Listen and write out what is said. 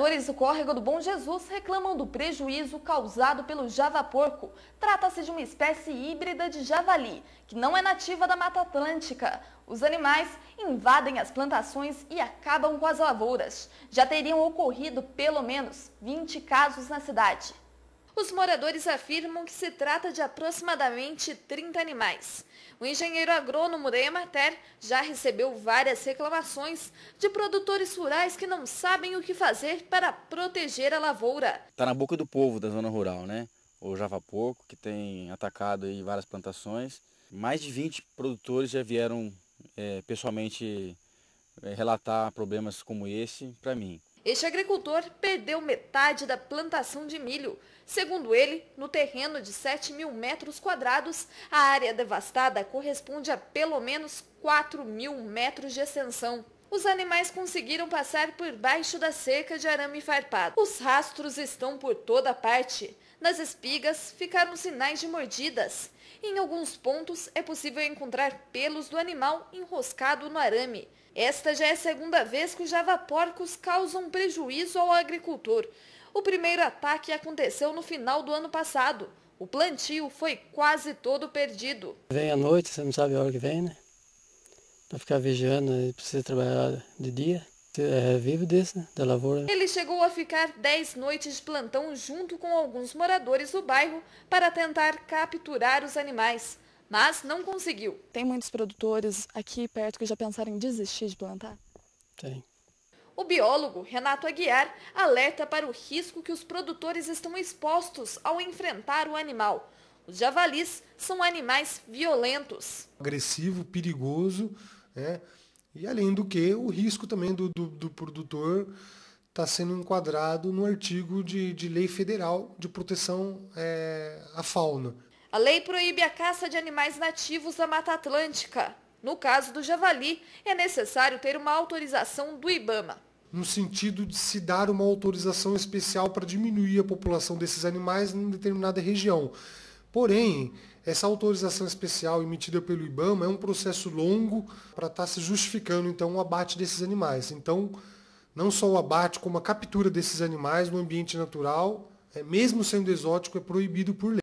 Moradores do córrego do Bom Jesus reclamam do prejuízo causado pelo javaporco. Trata-se de uma espécie híbrida de javali, que não é nativa da Mata Atlântica. Os animais invadem as plantações e acabam com as lavouras. Já teriam ocorrido pelo menos 20 casos na cidade. Os moradores afirmam que se trata de aproximadamente 30 animais. O engenheiro agrônomo da Emater já recebeu várias reclamações de produtores rurais que não sabem o que fazer para proteger a lavoura. Está na boca do povo da zona rural, né? O javapoco, que tem atacado aí várias plantações. Mais de 20 produtores já vieram é, pessoalmente é, relatar problemas como esse para mim. Este agricultor perdeu metade da plantação de milho. Segundo ele, no terreno de 7 mil metros quadrados, a área devastada corresponde a pelo menos 4 mil metros de extensão os animais conseguiram passar por baixo da cerca de arame farpado. Os rastros estão por toda parte. Nas espigas ficaram sinais de mordidas. Em alguns pontos é possível encontrar pelos do animal enroscado no arame. Esta já é a segunda vez que os javaporcos causam prejuízo ao agricultor. O primeiro ataque aconteceu no final do ano passado. O plantio foi quase todo perdido. Vem à noite, você não sabe a hora que vem, né? para ficar vigiando e precisa trabalhar de dia. É, vive desse, né? da lavoura. Ele chegou a ficar 10 noites de plantão junto com alguns moradores do bairro para tentar capturar os animais, mas não conseguiu. Tem muitos produtores aqui perto que já pensaram em desistir de plantar? Tem. O biólogo Renato Aguiar alerta para o risco que os produtores estão expostos ao enfrentar o animal. Os javalis são animais violentos. Agressivo, perigoso, né? E além do que, o risco também do, do, do produtor está sendo enquadrado no artigo de, de lei federal de proteção é, à fauna. A lei proíbe a caça de animais nativos da Mata Atlântica. No caso do javali, é necessário ter uma autorização do IBAMA. No sentido de se dar uma autorização especial para diminuir a população desses animais em determinada região. Porém, essa autorização especial emitida pelo IBAMA é um processo longo para estar tá se justificando então o abate desses animais. Então, não só o abate, como a captura desses animais no ambiente natural, é, mesmo sendo exótico, é proibido por lei.